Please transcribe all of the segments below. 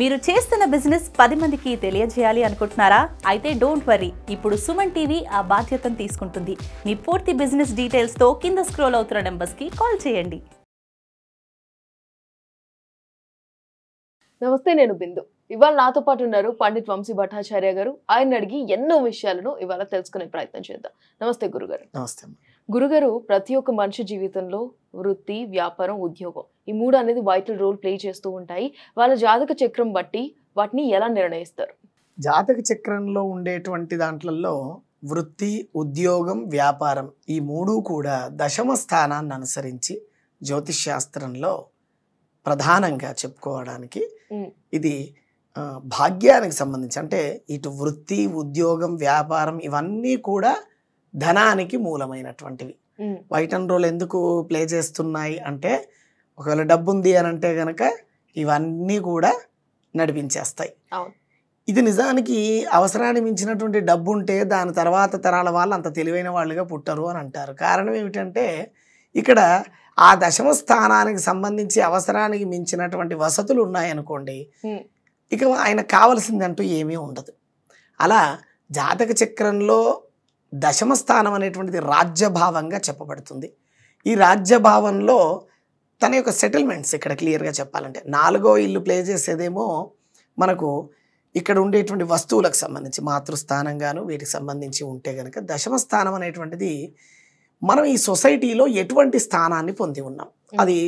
మీరు చేస్తున్న బిజినెస్ పది మందికి తెలియజేయాలి అనుకుంటున్నారా అయితే డోంట్ వరీ ఇప్పుడు సుమన్ టీవీ ఆ బాధ్యతను తీసుకుంటుంది మీ పూర్తి బిజినెస్ డీటెయిల్స్తో కింద స్క్రోల్ అవుతున్న నెంబర్స్కి కాల్ చేయండి నమస్తే నేను బిందు ఇవాళ నాతో పాటు ఉన్నారు పండిత్ వంశీ భట్టాచార్య గారు ఆయన అడిగి ఎన్నో విషయాలను ఇవాళ తెలుసుకునే ప్రయత్నం చేద్దాం నమస్తే గురుగారు నమస్తే గురుగారు ప్రతి ఒక్క మనిషి జీవితంలో వృత్తి వ్యాపారం ఉద్యోగం ఈ మూడు అనేది వైటల్ రోల్ ప్లే చేస్తూ ఉంటాయి వాళ్ళ జాతక చక్రం బట్టి వాటిని ఎలా నిర్ణయిస్తారు జాతక చక్రంలో ఉండేటువంటి దాంట్లలో వృత్తి ఉద్యోగం వ్యాపారం ఈ మూడు కూడా దశమ స్థానాన్ని అనుసరించి జ్యోతిష్ శాస్త్రంలో ప్రధానంగా చెప్పుకోవడానికి ఇది భాగ్యానికి సంబంధించి అంటే ఇటు వృత్తి ఉద్యోగం వ్యాపారం ఇవన్నీ కూడా ధనానికి మూలమైనటువంటివి వైట్ అండ్ రోల్ ఎందుకు ప్లే చేస్తున్నాయి అంటే ఒకవేళ డబ్బు ఉంది అని అంటే కనుక ఇవన్నీ కూడా నడిపించేస్తాయి ఇది నిజానికి అవసరాన్ని మించినటువంటి డబ్బు ఉంటే దాని తర్వాత తరాల వాళ్ళు అంత తెలివైన వాళ్ళుగా పుట్టరు అని అంటారు కారణం ఏమిటంటే ఇక్కడ ఆ దశమ స్థానానికి సంబంధించి అవసరానికి మించినటువంటి వసతులు ఉన్నాయనుకోండి ఇక ఆయన కావలసిందంటూ ఏమీ ఉండదు అలా జాతక చక్రంలో దశమ స్థానం అనేటువంటిది రాజ్యభావంగా చెప్పబడుతుంది ఈ రాజ్యభావంలో తన యొక్క సెటిల్మెంట్స్ ఇక్కడ క్లియర్గా చెప్పాలంటే నాలుగో ఇల్లు ప్లే చేసేదేమో మనకు ఇక్కడ ఉండేటువంటి వస్తువులకు సంబంధించి మాతృస్థానంగాను వీటికి సంబంధించి ఉంటే కనుక దశమ స్థానం అనేటువంటిది మనం ఈ సొసైటీలో ఎటువంటి స్థానాన్ని పొంది ఉన్నాం అది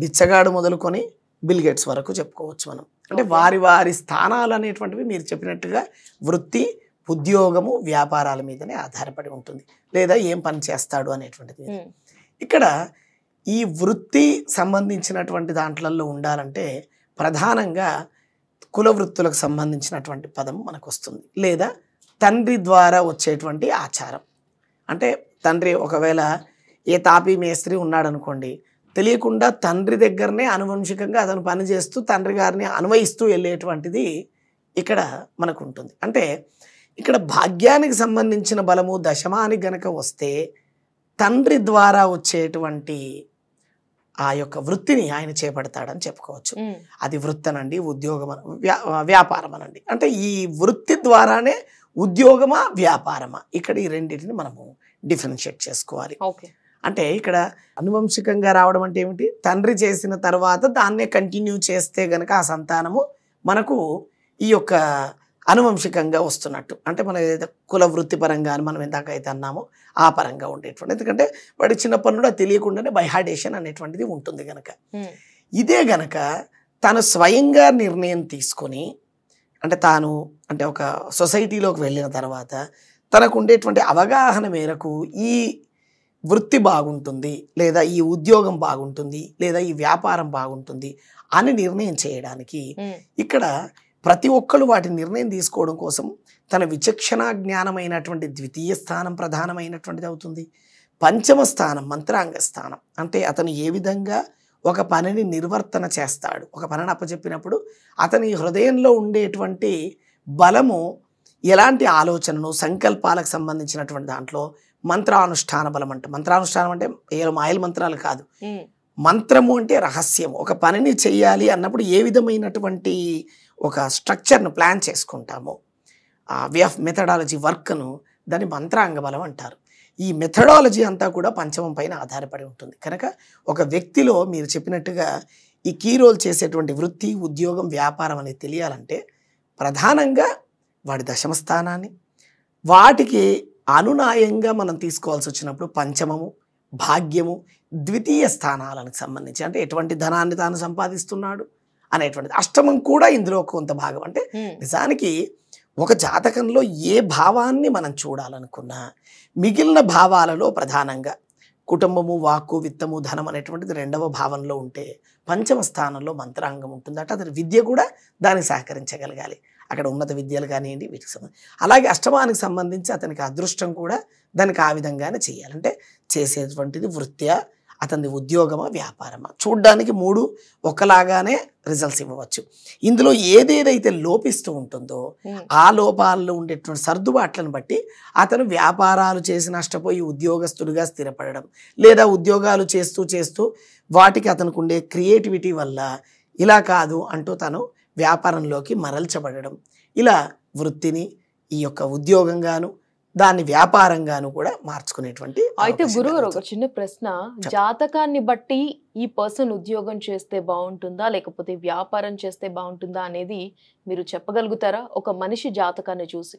బిచ్చగాడు మొదలుకొని బిల్గేట్స్ వరకు చెప్పుకోవచ్చు మనం అంటే వారి వారి స్థానాలు అనేటువంటివి మీరు చెప్పినట్టుగా వృత్తి ఉద్యోగము వ్యాపారాల మీదనే ఆధారపడి ఉంటుంది లేదా ఏం పని చేస్తాడు అనేటువంటిది ఇక్కడ ఈ వృత్తి సంబంధించినటువంటి దాంట్లలో ఉండాలంటే ప్రధానంగా కుల వృత్తులకు సంబంధించినటువంటి పదం మనకు వస్తుంది లేదా తండ్రి ద్వారా వచ్చేటువంటి ఆచారం అంటే తండ్రి ఒకవేళ ఏ తాపీ మేస్త్రి ఉన్నాడు అనుకోండి తెలియకుండా తండ్రి దగ్గరనే అనువంశికంగా అతను పనిచేస్తూ తండ్రి గారిని అన్వయిస్తూ వెళ్ళేటువంటిది ఇక్కడ మనకు ఉంటుంది అంటే ఇక్కడ భాగ్యానికి సంబంధించిన బలము దశమానికి గనక వస్తే తండ్రి ద్వారా వచ్చేటువంటి ఆ యొక్క వృత్తిని ఆయన చేపడతాడని చెప్పుకోవచ్చు అది వృత్తనండి ఉద్యోగం వ్యాపారం అనండి అంటే ఈ వృత్తి ద్వారానే ఉద్యోగమా వ్యాపారమా ఇక్కడ ఈ రెండింటిని మనము డిఫరెన్షియేట్ చేసుకోవాలి అంటే ఇక్కడ అనువంశికంగా రావడం అంటే ఏమిటి తండ్రి చేసిన తర్వాత దాన్నే కంటిన్యూ చేస్తే గనక ఆ సంతానము మనకు ఈ యొక్క అనువంశికంగా వస్తున్నట్టు అంటే మనం ఏదైతే కుల వృత్తిపరంగా అని మనం ఎందాకైతే అన్నామో ఆ పరంగా ఉండేటువంటి ఎందుకంటే వాడి చిన్నప్పటి నుండి తెలియకుండానే బైహాడేషన్ అనేటువంటిది ఉంటుంది గనక ఇదే గనక తను స్వయంగా నిర్ణయం తీసుకొని అంటే తాను అంటే ఒక సొసైటీలోకి వెళ్ళిన తర్వాత తనకు ఉండేటువంటి అవగాహన మేరకు ఈ వృత్తి బాగుంటుంది లేదా ఈ ఉద్యోగం బాగుంటుంది లేదా ఈ వ్యాపారం బాగుంటుంది అని నిర్ణయం చేయడానికి ఇక్కడ ప్రతి ఒక్కరు వాటి నిర్ణయం తీసుకోవడం కోసం తన విచక్షణ జ్ఞానమైనటువంటి ద్వితీయ స్థానం ప్రధానమైనటువంటిది అవుతుంది పంచమ స్థానం మంత్రాంగ స్థానం అంటే అతను ఏ విధంగా ఒక పనిని నిర్వర్తన చేస్తాడు ఒక పనిని అప్పచెప్పినప్పుడు అతని హృదయంలో ఉండేటువంటి బలము ఎలాంటి ఆలోచనను సంకల్పాలకు సంబంధించినటువంటి దాంట్లో మంత్రానుష్ఠాన బలం అంటే మంత్రానుష్ఠానం అంటే ఏ మాయల మంత్రాలు కాదు మంత్రము అంటే రహస్యం ఒక పనిని చేయాలి అన్నప్పుడు ఏ విధమైనటువంటి ఒక స్ట్రక్చర్ను ప్లాన్ చేసుకుంటాము ఆ వే ఆఫ్ మెథడాలజీ వర్క్ను దాని మంత్రాంగ బలం అంటారు ఈ మెథడాలజీ అంతా కూడా పంచమం పైన ఆధారపడి ఉంటుంది కనుక ఒక వ్యక్తిలో మీరు చెప్పినట్టుగా ఈ కీ రోల్ చేసేటువంటి వృత్తి ఉద్యోగం వ్యాపారం అనేది తెలియాలంటే ప్రధానంగా వాడి దశమ స్థానాన్ని వాటికి అనునాయంగా మనం తీసుకోవాల్సి వచ్చినప్పుడు పంచమము భాగ్యము ద్వితీయ స్థానాలకు సంబంధించి అంటే ఎటువంటి ధనాన్ని తాను సంపాదిస్తున్నాడు అనేటువంటిది అష్టమం కూడా ఇందులో కొంత భాగం అంటే నిజానికి ఒక జాతకంలో ఏ భావాన్ని మనం చూడాలనుకున్నా మిగిలిన భావాలలో ప్రధానంగా కుటుంబము వాక్కు విత్తము ధనం అనేటువంటిది రెండవ భావంలో ఉంటే పంచమ స్థానంలో మంత్రాంగం అంటే అతని విద్య కూడా దానికి సహకరించగలగాలి అక్కడ ఉన్నత విద్యలు కానివ్వండి వీటికి సంబంధించి అలాగే అష్టమానికి సంబంధించి అతనికి అదృష్టం కూడా దానికి ఆ విధంగానే చేయాలంటే చేసేటువంటిది వృత్యా అతని ఉద్యోగమా వ్యాపారమా చూడ్డానికి మూడు ఒకలాగానే రిజల్ట్స్ ఇవ్వవచ్చు ఇందులో ఏదేదైతే లోపిస్తూ ఉంటుందో ఆ లోపాలలో ఉండేటువంటి సర్దుబాట్లను బట్టి అతను వ్యాపారాలు చేసి నష్టపోయి ఉద్యోగస్తుడిగా స్థిరపడడం లేదా ఉద్యోగాలు చేస్తూ చేస్తూ వాటికి అతనికి ఉండే క్రియేటివిటీ వల్ల ఇలా కాదు అంటూ తను వ్యాపారంలోకి మరల్చబడడం ఇలా వృత్తిని ఈ యొక్క ఉద్యోగంగాను దాన్ని వ్యాపారంగాను కూడా మార్చుకునేటువంటి అయితే గురుగారు ఒక చిన్న ప్రశ్న జాతకాన్ని బట్టి ఈ పర్సన్ ఉద్యోగం చేస్తే బాగుంటుందా లేకపోతే వ్యాపారం చేస్తే బాగుంటుందా అనేది మీరు చెప్పగలుగుతారా ఒక మనిషి జాతకాన్ని చూసి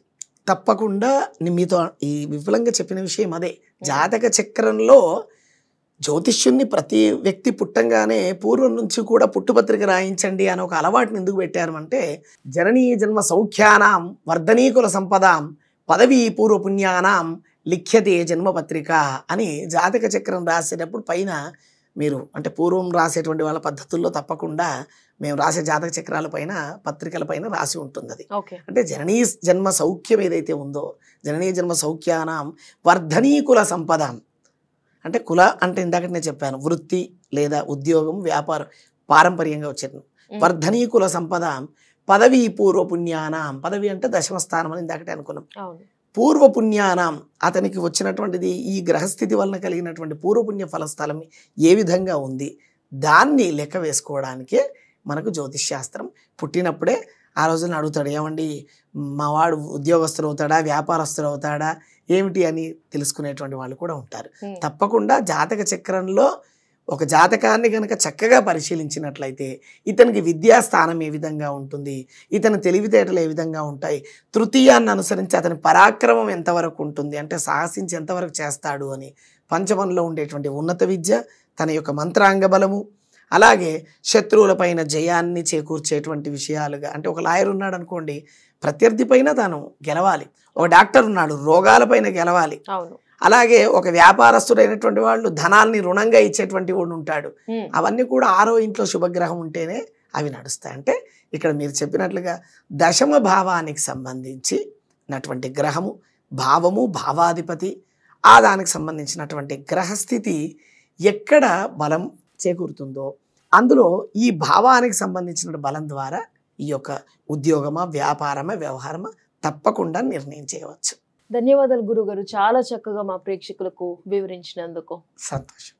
తప్పకుండా మీతో ఈ విఫలంగా చెప్పిన విషయం అదే జాతక చక్రంలో జ్యోతిష్యుణ్ణి ప్రతి వ్యక్తి పుట్టంగానే పూర్వం నుంచి కూడా పుట్టుపత్రిక రాయించండి అని ఒక అలవాటుని ఎందుకు పెట్టారు అంటే జననీయ జన్మ సౌఖ్యానాం వర్ధనీకుల సంపదాం పదవీ పూర్వపుణ్యానం లిఖ్యతే జన్మపత్రిక అని జాతక చక్రం రాసేటప్పుడు పైన మీరు అంటే పూర్వం రాసేటువంటి వాళ్ళ పద్ధతుల్లో తప్పకుండా మేము రాసే జాతక చక్రాల పైన పత్రికల పైన రాసి ఉంటుంది అది అంటే జననీ జన్మ సౌఖ్యం ఏదైతే ఉందో జననీ జన్మ సౌఖ్యానం వర్ధనీకుల సంపద అంటే కుల అంటే ఇందాక నేను చెప్పాను వృత్తి లేదా ఉద్యోగం వ్యాపారం పారంపర్యంగా వచ్చాను వర్ధనీకుల సంపద పదవి పూర్వపుణ్యానాం పదవి అంటే దశమ స్థానం అని ఇందాకటే అనుకున్నాం పూర్వపుణ్యానాం అతనికి వచ్చినటువంటిది ఈ గ్రహస్థితి వలన కలిగినటువంటి పూర్వపుణ్య ఫలస్థలం ఏ విధంగా ఉంది దాన్ని లెక్క వేసుకోవడానికే మనకు జ్యోతిష్ శాస్త్రం పుట్టినప్పుడే ఆ రోజున అడుగుతాడు ఏమండి మావాడు ఉద్యోగస్తులు అవుతాడా వ్యాపారస్తులు అవుతాడా ఏమిటి అని తెలుసుకునేటువంటి వాళ్ళు కూడా ఉంటారు తప్పకుండా జాతక చక్రంలో ఒక జాతకాన్ని కనుక చక్కగా పరిశీలించినట్లయితే ఇతనికి విద్యా స్థానం ఏ విధంగా ఉంటుంది ఇతని తెలివితేటలు ఏ విధంగా ఉంటాయి తృతీయాన్ని అనుసరించి అతని పరాక్రమం ఎంతవరకు ఉంటుంది అంటే సాహసించి ఎంతవరకు చేస్తాడు అని పంచమంలో ఉండేటువంటి ఉన్నత విద్య తన యొక్క మంత్రాంగ బలము అలాగే శత్రువులపైన జయాన్ని చేకూర్చేటువంటి విషయాలుగా అంటే ఒక లాయర్ ఉన్నాడు అనుకోండి ప్రత్యర్థి పైన తాను గెలవాలి ఒక డాక్టర్ ఉన్నాడు రోగాలపైన గెలవాలి అలాగే ఒక వ్యాపారస్తుడైనటువంటి వాళ్ళు ధనాల్ని రుణంగా ఇచ్చేటువంటి వాడు ఉంటాడు అవన్నీ కూడా ఆరో ఇంట్లో శుభగ్రహం ఉంటేనే అవి నడుస్తాయి అంటే ఇక్కడ మీరు చెప్పినట్లుగా దశమ భావానికి సంబంధించి నటువంటి గ్రహము భావము భావాధిపతి ఆ దానికి సంబంధించినటువంటి గ్రహస్థితి ఎక్కడ బలం చేకూరుతుందో అందులో ఈ భావానికి సంబంధించిన బలం ద్వారా ఈ యొక్క ఉద్యోగమా వ్యాపారమా వ్యవహారమా తప్పకుండా నిర్ణయం చేయవచ్చు ధన్యవాదాలు గురుగారు చాలా చక్కగా మా ప్రేక్షకులకు వివరించినందుకు సంతోషం